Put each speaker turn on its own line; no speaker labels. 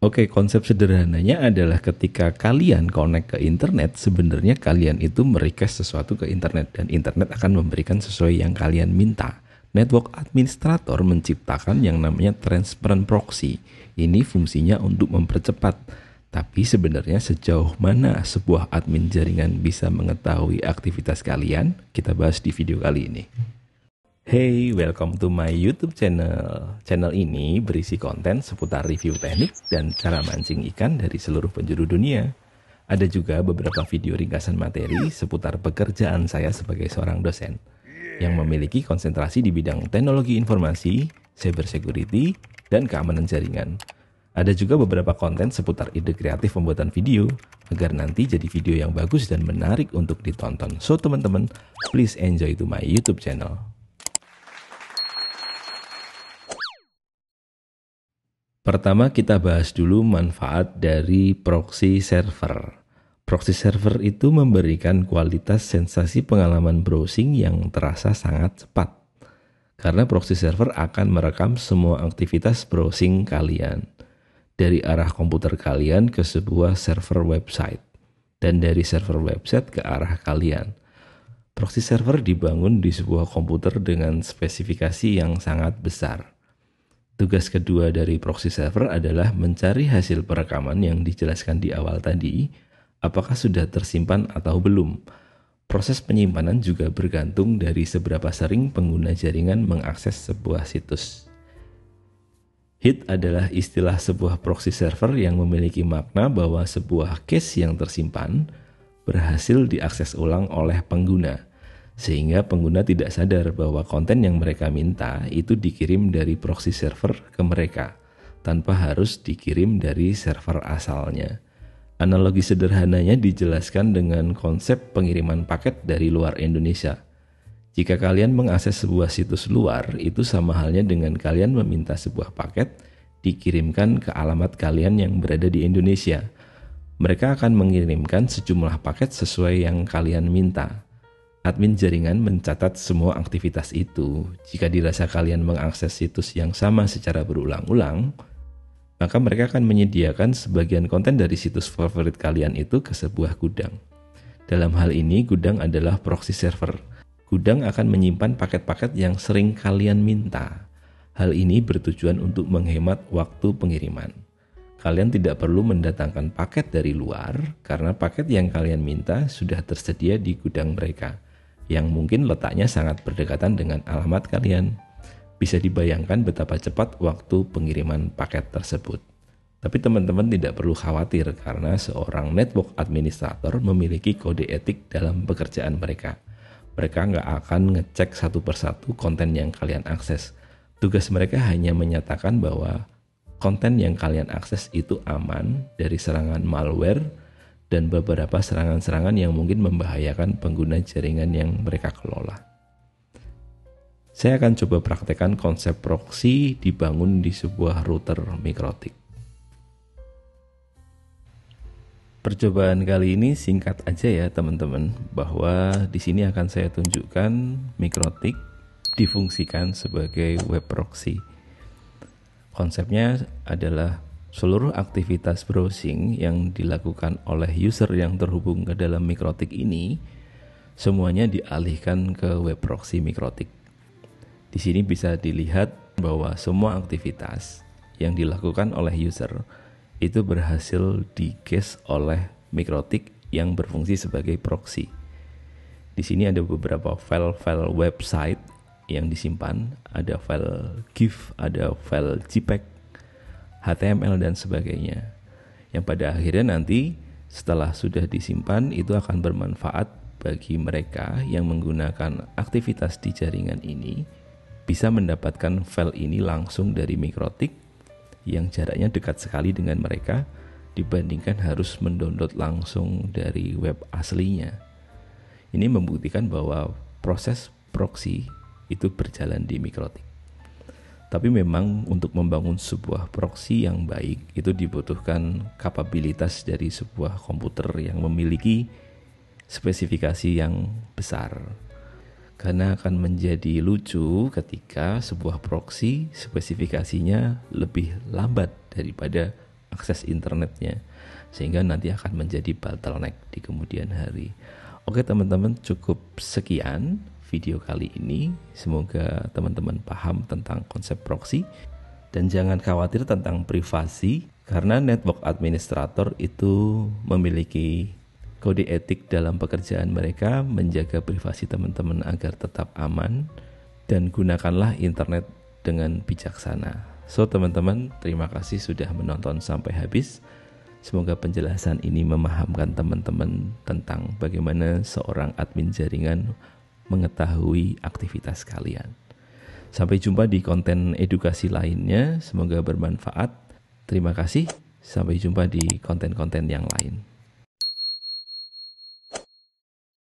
Oke, okay, konsep sederhananya adalah ketika kalian connect ke internet, sebenarnya kalian itu merequest sesuatu ke internet dan internet akan memberikan sesuai yang kalian minta. Network administrator menciptakan yang namanya transparent proxy. Ini fungsinya untuk mempercepat. Tapi sebenarnya sejauh mana sebuah admin jaringan bisa mengetahui aktivitas kalian? Kita bahas di video kali ini. Hey, welcome to my YouTube channel. Channel ini berisi konten seputar review teknik dan cara mancing ikan dari seluruh penjuru dunia. Ada juga beberapa video ringkasan materi seputar pekerjaan saya sebagai seorang dosen yang memiliki konsentrasi di bidang teknologi informasi, cyber security, dan keamanan jaringan. Ada juga beberapa konten seputar ide kreatif pembuatan video agar nanti jadi video yang bagus dan menarik untuk ditonton. So, teman-teman, please enjoy to my YouTube channel. Pertama kita bahas dulu manfaat dari proxy server. Proxy server itu memberikan kualitas sensasi pengalaman browsing yang terasa sangat cepat. Karena proxy server akan merekam semua aktivitas browsing kalian dari arah komputer kalian ke sebuah server website dan dari server website ke arah kalian. Proxy server dibangun di sebuah komputer dengan spesifikasi yang sangat besar Tugas kedua dari proxy server adalah mencari hasil perekaman yang dijelaskan di awal tadi, apakah sudah tersimpan atau belum. Proses penyimpanan juga bergantung dari seberapa sering pengguna jaringan mengakses sebuah situs. HIT adalah istilah sebuah proxy server yang memiliki makna bahwa sebuah case yang tersimpan berhasil diakses ulang oleh pengguna sehingga pengguna tidak sadar bahwa konten yang mereka minta itu dikirim dari proxy server ke mereka tanpa harus dikirim dari server asalnya. Analogi sederhananya dijelaskan dengan konsep pengiriman paket dari luar Indonesia. Jika kalian mengakses sebuah situs luar, itu sama halnya dengan kalian meminta sebuah paket dikirimkan ke alamat kalian yang berada di Indonesia. Mereka akan mengirimkan sejumlah paket sesuai yang kalian minta admin jaringan mencatat semua aktivitas itu. Jika dirasa kalian mengakses situs yang sama secara berulang-ulang, maka mereka akan menyediakan sebagian konten dari situs favorit kalian itu ke sebuah gudang. Dalam hal ini, gudang adalah proxy server. Gudang akan menyimpan paket-paket yang sering kalian minta. Hal ini bertujuan untuk menghemat waktu pengiriman. Kalian tidak perlu mendatangkan paket dari luar karena paket yang kalian minta sudah tersedia di gudang mereka yang mungkin letaknya sangat berdekatan dengan alamat kalian. Bisa dibayangkan betapa cepat waktu pengiriman paket tersebut. Tapi teman-teman tidak perlu khawatir karena seorang network administrator memiliki kode etik dalam pekerjaan mereka. Mereka nggak akan ngecek satu persatu konten yang kalian akses. Tugas mereka hanya menyatakan bahwa konten yang kalian akses itu aman dari serangan malware, dan beberapa serangan-serangan yang mungkin membahayakan pengguna jaringan yang mereka kelola. Saya akan coba praktekkan konsep proxy dibangun di sebuah router mikrotik. Percobaan kali ini singkat aja ya teman-teman, bahwa di sini akan saya tunjukkan mikrotik difungsikan sebagai web proxy. Konsepnya adalah Seluruh aktivitas browsing yang dilakukan oleh user yang terhubung ke dalam Mikrotik ini semuanya dialihkan ke web proxy Mikrotik. Di sini bisa dilihat bahwa semua aktivitas yang dilakukan oleh user itu berhasil di diges oleh Mikrotik yang berfungsi sebagai proxy. Di sini ada beberapa file-file website yang disimpan, ada file GIF, ada file JPEG, HTML dan sebagainya. Yang pada akhirnya nanti setelah sudah disimpan itu akan bermanfaat bagi mereka yang menggunakan aktivitas di jaringan ini bisa mendapatkan file ini langsung dari mikrotik yang jaraknya dekat sekali dengan mereka dibandingkan harus mendownload langsung dari web aslinya. Ini membuktikan bahwa proses proxy itu berjalan di mikrotik. Tapi memang untuk membangun sebuah proxy yang baik itu dibutuhkan kapabilitas dari sebuah komputer yang memiliki spesifikasi yang besar. Karena akan menjadi lucu ketika sebuah proxy spesifikasinya lebih lambat daripada akses internetnya. Sehingga nanti akan menjadi bottleneck di kemudian hari. Oke teman-teman cukup sekian video kali ini. Semoga teman-teman paham tentang konsep proxy dan jangan khawatir tentang privasi karena network administrator itu memiliki kode etik dalam pekerjaan mereka menjaga privasi teman-teman agar tetap aman dan gunakanlah internet dengan bijaksana. So teman-teman, terima kasih sudah menonton sampai habis. Semoga penjelasan ini memahamkan teman-teman tentang bagaimana seorang admin jaringan mengetahui aktivitas kalian. Sampai jumpa di konten edukasi lainnya. Semoga bermanfaat. Terima kasih. Sampai jumpa di konten-konten yang lain.